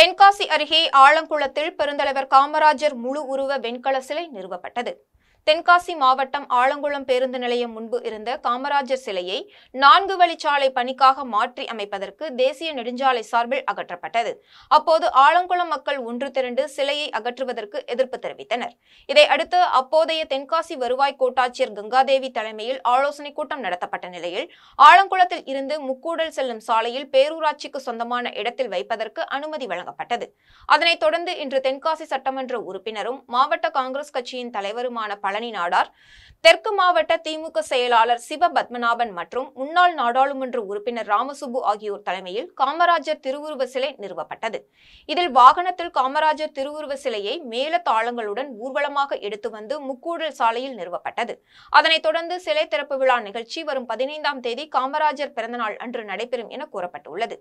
தென்காசி அருகே ஆலங்குளத்தில் பெருந்தலைவர் காமராஜர் முழு உருவ வெண்கல சிலை நிறுவப்பட்டது தென்காசி மாவட்டம் ஆலங்குளம் பேருந்து நிலையம் முன்பு இருந்த காமராஜர் சிலையை நான்கு வழிச்சாலை பணிக்காக மாற்றி அமைப்பதற்கு தேசிய நெடுஞ்சாலை சார்பில் அகற்றப்பட்டது அப்போது ஆலங்குளம் மக்கள் ஒன்று திரண்டு சிலையை அகற்றுவதற்கு எதிர்ப்பு தெரிவித்தனர் இதை அடுத்து அப்போதைய தென்காசி வருவாய் கோட்டாட்சியர் கங்காதேவி தலைமையில் ஆலோசனைக் கூட்டம் நடத்தப்பட்ட நிலையில் ஆலங்குளத்தில் இருந்து முக்கூடல் செல்லும் சாலையில் பேரூராட்சிக்கு சொந்தமான இடத்தில் வைப்பதற்கு அனுமதி வழங்கப்பட்டது அதனைத் தொடர்ந்து இன்று தென்காசி சட்டமன்ற உறுப்பினரும் மாவட்ட காங்கிரஸ் கட்சியின் தலைவருமான பழனி நாடார் தெற்கு மாவட்ட திமுக செயலாளர் சிவ பத்மநாபன் மற்றும் முன்னாள் நாடாளுமன்ற உறுப்பினர் ராமசுபு ஆகியோர் தலைமையில் காமராஜர் திருவுருவ சிலை நிறுவப்பட்டது இதில் வாகனத்தில் காமராஜர் திருவுருவ சிலையை மேல தாளங்களுடன் ஊர்வலமாக எடுத்து வந்து முக்கூடல் சாலையில் நிறுவப்பட்டது அதனைத் தொடர்ந்து சிலை திறப்பு விழா நிகழ்ச்சி வரும் பதினைந்தாம் தேதி காமராஜர் பிறந்தநாள் அன்று நடைபெறும் என கூறப்பட்டுள்ளது